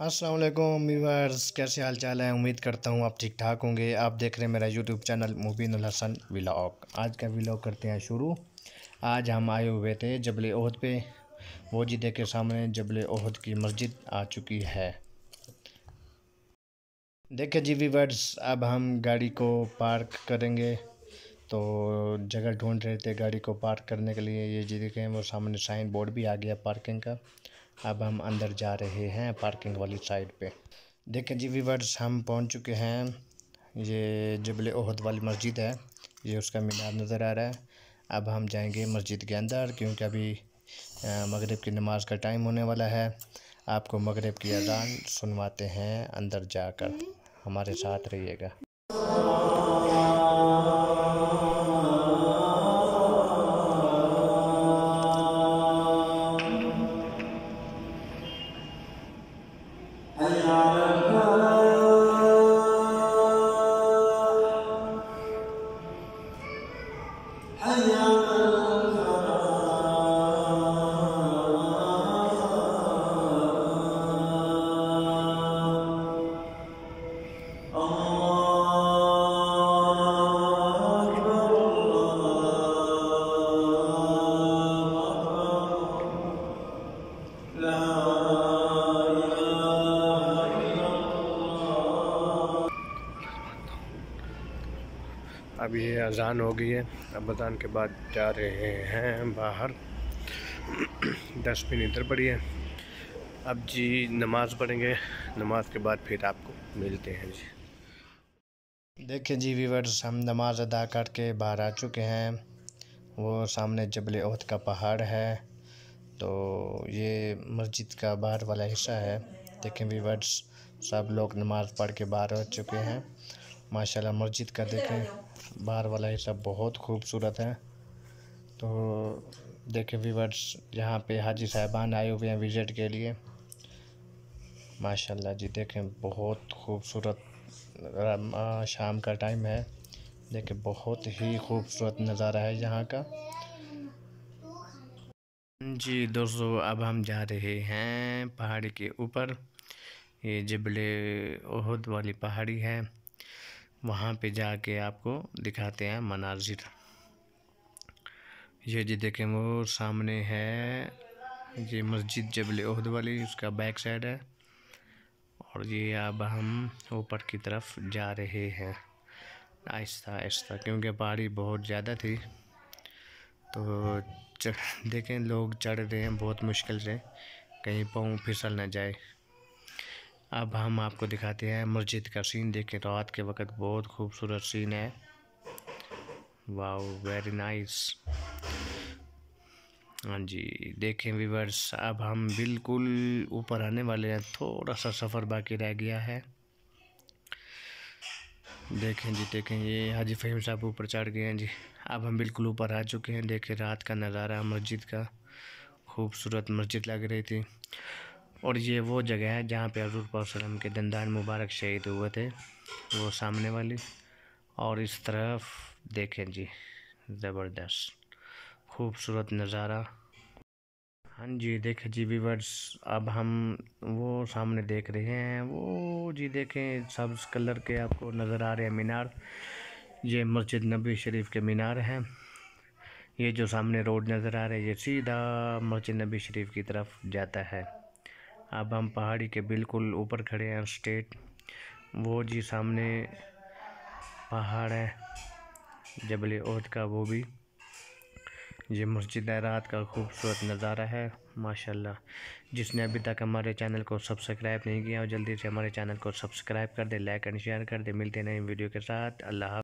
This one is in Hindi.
असलम वालेकुम व्यूवर्स कैसे हाल चाल है उम्मीद करता हूँ आप ठीक ठाक होंगे आप देख रहे हैं मेरा YouTube channel Mubeen Hasan vlog आज का व्लाग करते हैं शुरू आज हम आए हुए थे जबल ओहद पे जी के सामने जबल ओहद की मस्जिद आ चुकी है देखिए जी व्यूवर्स अब हम गाड़ी को पार्क करेंगे तो जगह ढूंढ रहे थे गाड़ी को पार्क करने के लिए ये जी देखें वो सामने साइन बोर्ड भी आ गया पार्किंग का अब हम अंदर जा रहे हैं पार्किंग वाली साइड पे देखें जी वीवर्स हम पहुंच चुके हैं ये जबल ओहद वाली मस्जिद है ये उसका मीनार नज़र आ रहा है अब हम जाएंगे मस्जिद के अंदर क्योंकि अभी मग़रब की नमाज का टाइम होने वाला है आपको मग़रब की अजान सुनवाते हैं अंदर जाकर हमारे साथ रहिएगा अभी अजान हो गई है अब अजान के बाद जा रहे हैं बाहर डस्टबिन इधर पड़ी है अब जी नमाज़ पढ़ेंगे नमाज के बाद फिर आपको मिलते हैं जी देखिए जी वीवर्स हम नमाज़ अदा करके बाहर आ चुके हैं वो सामने जबल ओहद का पहाड़ है तो ये मस्जिद का बाहर वाला हिस्सा है देखें वीवर्स सब लोग नमाज़ पढ़ के बाहर हो चुके हैं माशाल्लाह मस्जिद का देखें बाहर वाला हिस्सा बहुत खूबसूरत है तो देखें व्यूवर्स यहाँ पे हाजी साहबान आए हुए हैं विज़िट के लिए माशाल्लाह जी देखें बहुत खूबसूरत शाम का टाइम है देखें बहुत ही खूबसूरत नज़ारा है यहाँ का जी दोस्तों अब हम जा रहे हैं पहाड़ी के ऊपर ये जबले ओहद वाली पहाड़ी है वहाँ पे जाके आपको दिखाते हैं मनाजिर ये जी देखें वो सामने है ये मस्जिद जबल उहद वाली उसका बैक साइड है और ये अब हम ऊपर की तरफ जा रहे हैं आहिस्ता आहिस्ता क्योंकि पहाड़ी बहुत ज़्यादा थी तो देखें लोग चढ़ रहे हैं बहुत मुश्किल से कहीं पाँव फिसल ना जाए अब हम आपको दिखाते हैं मस्जिद का सीन देखें रात के वक्त बहुत खूबसूरत सीन है वाओ वेरी नाइस हाँ जी देखें व्यूवर्स अब हम बिल्कुल ऊपर आने वाले हैं थोड़ा सा सफ़र बाकी रह गया है देखें जी देखें ये हाजी फहीम साहब ऊपर चढ़ गए हैं जी अब हम बिल्कुल ऊपर आ चुके हैं देखें रात का नज़ारा मस्जिद का खूबसूरत मस्जिद लग रही थी और ये वो जगह है जहाँ पे हजूर के दंदान मुबारक शहीद हुए थे वो सामने वाली और इस तरफ देखें जी ज़बरदस्त खूबसूरत नज़ारा हाँ जी देखें जी वीवर्स अब हम वो सामने देख रहे हैं वो जी देखें सब्ज़ कलर के आपको नज़र आ रहे हैं मीनार ये मस्जिद नबी शरीफ के मीनार हैं ये जो सामने रोड नज़र आ रहे हैं ये सीधा मस्जिद नबी शरीफ की तरफ जाता है अब हम पहाड़ी के बिल्कुल ऊपर खड़े हैं स्टेट वो जी सामने पहाड़ है जबल ओद का वो भी ये मस्जिद है रात का खूबसूरत नज़ारा है माशाल्लाह जिसने अभी तक हमारे चैनल को सब्सक्राइब नहीं किया और जल्दी से हमारे चैनल को सब्सक्राइब कर दे लाइक एंड शेयर कर दे मिलते नए वीडियो के साथ अल्लाह